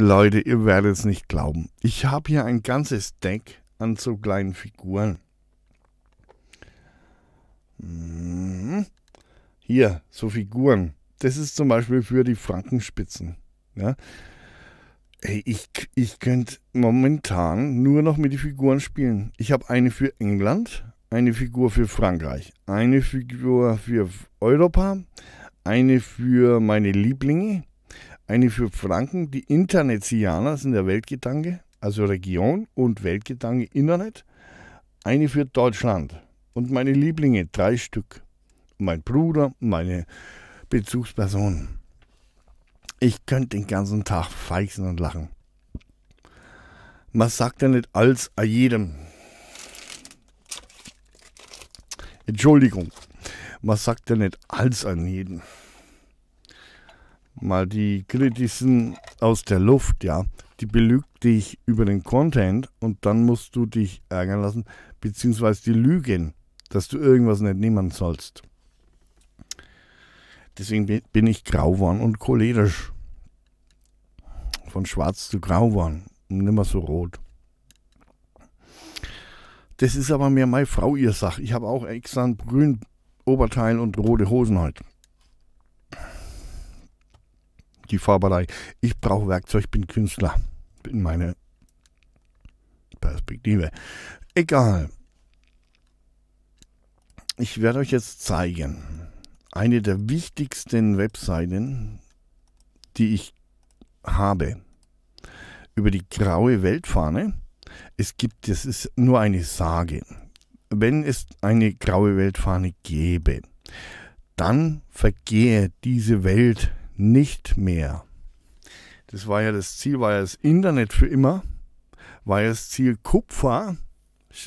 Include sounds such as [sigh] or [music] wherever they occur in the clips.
Leute, ihr werdet es nicht glauben. Ich habe hier ein ganzes Deck an so kleinen Figuren. Mhm. Hier, so Figuren. Das ist zum Beispiel für die Frankenspitzen. Ja? ich, ich könnte momentan nur noch mit den Figuren spielen. Ich habe eine für England, eine Figur für Frankreich, eine Figur für Europa, eine für meine Lieblinge eine für Franken, die Internetianer sind der Weltgedanke, also Region und Weltgedanke Internet, eine für Deutschland und meine Lieblinge, drei Stück, mein Bruder, meine Bezugspersonen. Ich könnte den ganzen Tag feixen und lachen. Man sagt ja nicht als a jedem. Entschuldigung, man sagt ja nicht als an jeden mal die kritischen aus der Luft, ja, die belügt dich über den Content und dann musst du dich ärgern lassen, beziehungsweise die lügen, dass du irgendwas nicht nehmen sollst. Deswegen bin ich grau geworden und cholerisch. Von schwarz zu grau geworden und nicht mehr so rot. Das ist aber mehr meine Frau, ihr Sache. Ich habe auch extra ein grün Oberteil und rote Hosen heute die Farberei. Ich brauche Werkzeug, bin Künstler. In meine Perspektive. Egal. Ich werde euch jetzt zeigen, eine der wichtigsten Webseiten, die ich habe, über die graue Weltfahne. Es gibt, das ist nur eine Sage. Wenn es eine graue Weltfahne gäbe, dann vergehe diese Welt nicht mehr. Das war ja das Ziel, war ja das Internet für immer, war ja das Ziel Kupfer,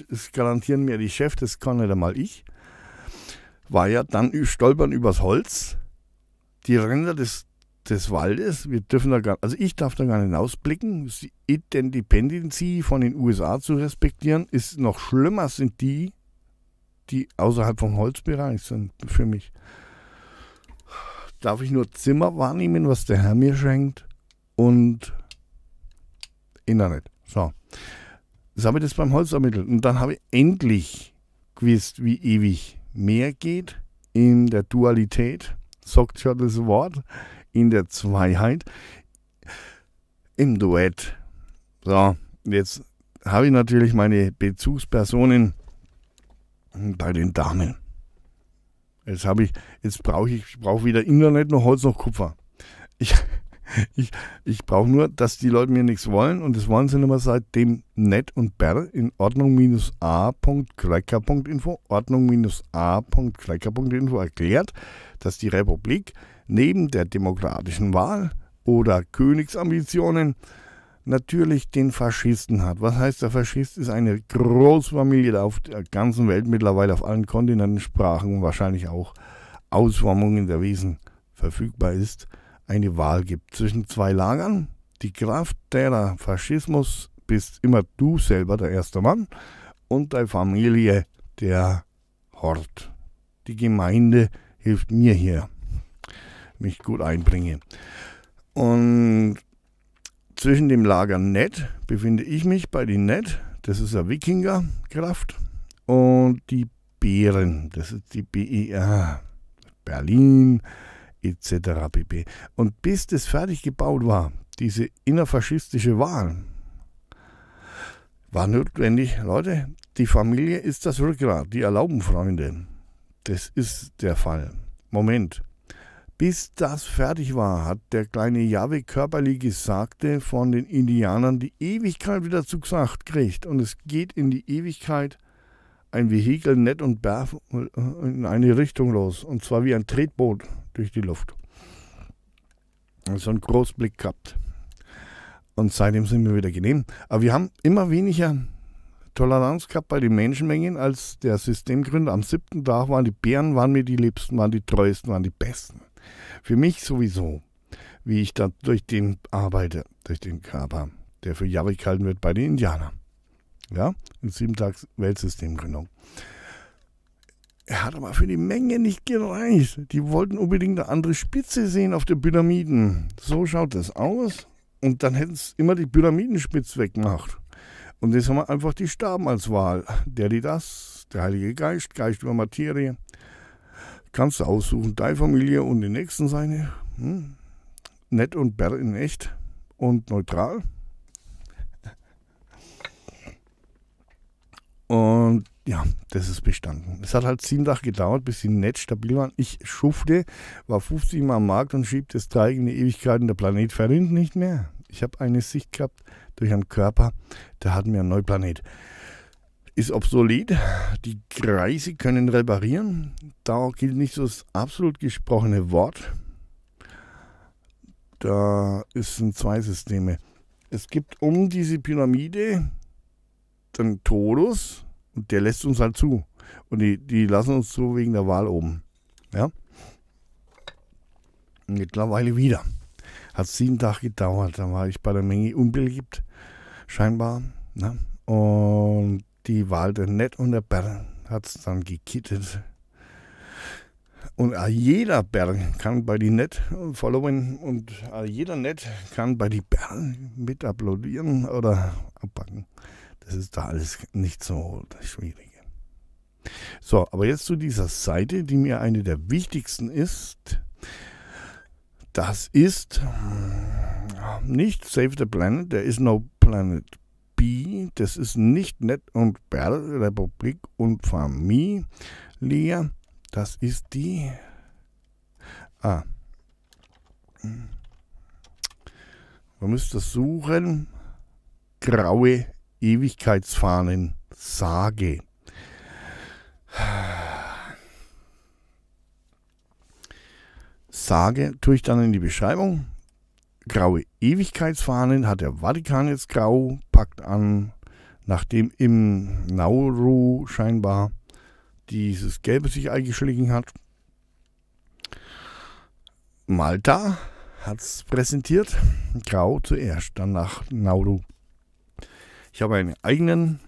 das garantieren mir die Chefs, das kann nicht einmal ich, war ja dann stolpern übers Holz, die Ränder des, des Waldes, wir dürfen da gar, also ich darf da gar nicht hinausblicken, die Independency von den USA zu respektieren, ist noch schlimmer, sind die, die außerhalb vom Holzbereich sind, für mich darf ich nur Zimmer wahrnehmen, was der Herr mir schenkt und Internet. So. Das habe ich das beim Holz ermittelt. Und dann habe ich endlich gewusst, wie ewig mehr geht in der Dualität, sagt schon das Wort, in der Zweiheit, im Duett. So, jetzt habe ich natürlich meine Bezugspersonen bei den Damen. Jetzt habe ich, jetzt brauche ich, ich brauche weder Internet noch Holz noch Kupfer. Ich, [laughs] ich, ich brauche nur, dass die Leute mir nichts wollen und das wollen sie nicht mehr seit dem net und ber in ordnung-a.klecker.info ordnung-a.klecker.info erklärt, dass die Republik neben der demokratischen Wahl oder Königsambitionen natürlich den Faschisten hat. Was heißt der Faschist? Ist eine Großfamilie auf der ganzen Welt, mittlerweile auf allen Kontinenten, Sprachen und wahrscheinlich auch Ausformungen der Wesen verfügbar ist, eine Wahl gibt zwischen zwei Lagern. Die Kraft derer Faschismus bist immer du selber der erste Mann und deine Familie der Hort. Die Gemeinde hilft mir hier, mich gut einbringe. Und zwischen dem Lager Net befinde ich mich bei den Net, das ist eine Wikingerkraft, und die Bären, das ist die BER, Berlin etc. pp. Und bis das fertig gebaut war, diese innerfaschistische Wahl, war notwendig, Leute, die Familie ist das Rückgrat, die erlauben Freunde. Das ist der Fall. Moment, bis das fertig war, hat der kleine Jahwe körperlich Gesagte von den Indianern die Ewigkeit wieder zugesagt kriegt. Und es geht in die Ewigkeit ein Vehikel nett und berf in eine Richtung los. Und zwar wie ein Tretboot durch die Luft. So also einen Großblick gehabt. Und seitdem sind wir wieder genehm. Aber wir haben immer weniger Toleranz gehabt bei den Menschenmengen als der Systemgründer. Am siebten Tag waren die Bären, waren mir die Liebsten, waren die Treuesten, waren die Besten. Für mich sowieso, wie ich da durch den arbeite, durch den Körper, der für Jahre gehalten wird bei den Indianern. Ja, im Sieben-Tags-Weltsystem genommen. Er hat aber für die Menge nicht gereicht. Die wollten unbedingt eine andere Spitze sehen auf den Pyramiden. So schaut das aus. Und dann hätten es immer die Pyramidenspitze weggemacht. Und jetzt haben wir einfach die Staben als Wahl. Der, die das, der Heilige Geist, Geist über Materie. Kannst du aussuchen, deine Familie und die nächsten seine. Hm? Nett und Bär in echt und neutral. Und ja, das ist bestanden. Es hat halt sieben Tage gedauert, bis sie nett stabil waren. Ich schufte, war 50 Mal am Markt und schiebt das Teig in die Ewigkeiten. der Planet verrinnt nicht mehr. Ich habe eine Sicht gehabt durch einen Körper, der hat mir einen neuen Planet ist obsolet. Die Kreise können reparieren. Da gilt nicht das absolut gesprochene Wort. Da sind zwei Systeme. Es gibt um diese Pyramide den Torus und der lässt uns halt zu. Und die, die lassen uns zu wegen der Wahl oben. Ja. Mittlerweile wieder. Hat sieben Tage gedauert. Da war ich bei der Menge unbeliebt. Scheinbar. Ne? Und die Wahl der Ned und der Bern hat es dann gekittet. Und jeder Bern kann bei die Net followen und jeder Net kann bei die Bern mit applaudieren oder abpacken. Das ist da alles nicht so das Schwierige. So, aber jetzt zu dieser Seite, die mir eine der wichtigsten ist. Das ist hm, nicht Save the Planet, there is no planet Utopie, das ist nicht nett und Bell, Republik und Familie, das ist die. Ah. Man müsste suchen. Graue Ewigkeitsfahnen, Sage. Sage tue ich dann in die Beschreibung graue Ewigkeitsfahnen hat der Vatikan jetzt grau, packt an, nachdem im Nauru scheinbar dieses Gelbe sich eingeschlichen hat. Malta hat es präsentiert, grau zuerst, dann nach Nauru. Ich habe einen eigenen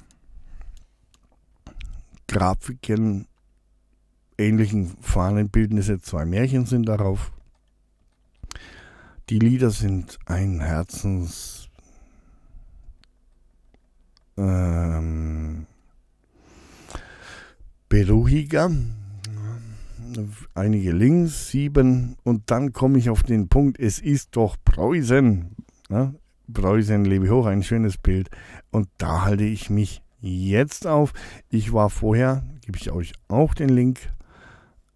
Grafiken ähnlichen Fahnenbildnisse, zwei Märchen sind darauf die Lieder sind ein Herzens... Ähm, Beruhiger. Einige links, sieben. Und dann komme ich auf den Punkt, es ist doch Preußen. Ne? Preußen lebe hoch, ein schönes Bild. Und da halte ich mich jetzt auf. Ich war vorher, gebe ich euch auch den Link,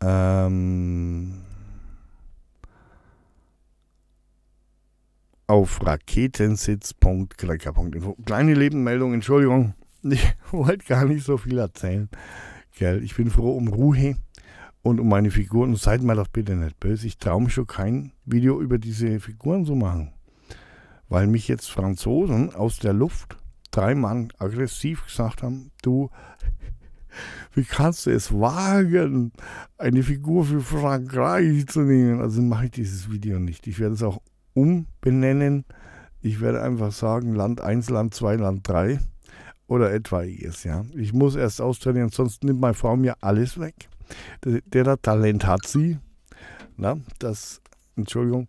ähm, auf raketensitz.klecker.info. Kleine Lebenmeldung, Entschuldigung, [laughs] ich wollte gar nicht so viel erzählen. Gell, ich bin froh um Ruhe und um meine Figuren. seid mal doch bitte nicht böse. Ich traue mich schon kein Video über diese Figuren zu machen. Weil mich jetzt Franzosen aus der Luft, drei Mann, aggressiv gesagt haben, du, [laughs] wie kannst du es wagen, eine Figur für Frankreich zu nehmen? Also mache ich dieses Video nicht. Ich werde es auch umbenennen. Ich werde einfach sagen Land 1, Land 2, Land 3 oder etwaiges. Ja. Ich muss erst austrainieren, sonst nimmt meine Frau mir alles weg. Der, der Talent hat sie. Na, das, Entschuldigung,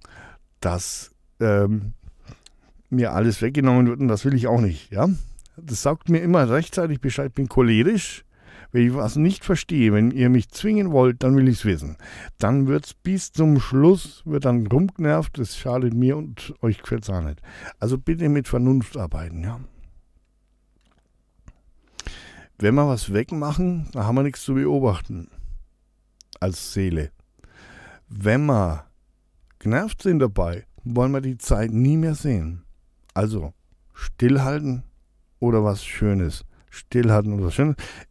dass ähm, mir alles weggenommen wird und das will ich auch nicht. Ja. Das sagt mir immer rechtzeitig Bescheid, ich bin cholerisch wenn ich was nicht verstehe, wenn ihr mich zwingen wollt, dann will ich es wissen. Dann wird es bis zum Schluss, wird dann rumgenervt, das schadet mir und euch gefällt es auch nicht. Also bitte mit Vernunft arbeiten, ja. Wenn wir was wegmachen, dann haben wir nichts zu beobachten. Als Seele. Wenn wir genervt sind dabei, wollen wir die Zeit nie mehr sehen. Also stillhalten oder was Schönes stillhalten und was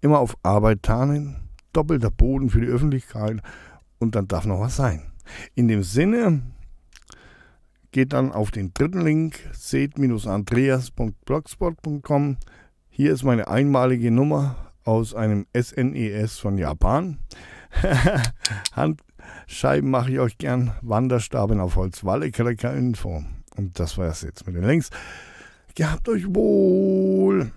Immer auf Arbeit tarnen, doppelter Boden für die Öffentlichkeit und dann darf noch was sein. In dem Sinne, geht dann auf den dritten Link, seht-andreas.blogspot.com. Hier ist meine einmalige Nummer aus einem SNES e von Japan. [laughs] Handscheiben mache ich euch gern. Wanderstaben auf Holzwalle, Krecker Info. Und das war es jetzt mit den Links. Gehabt euch wohl!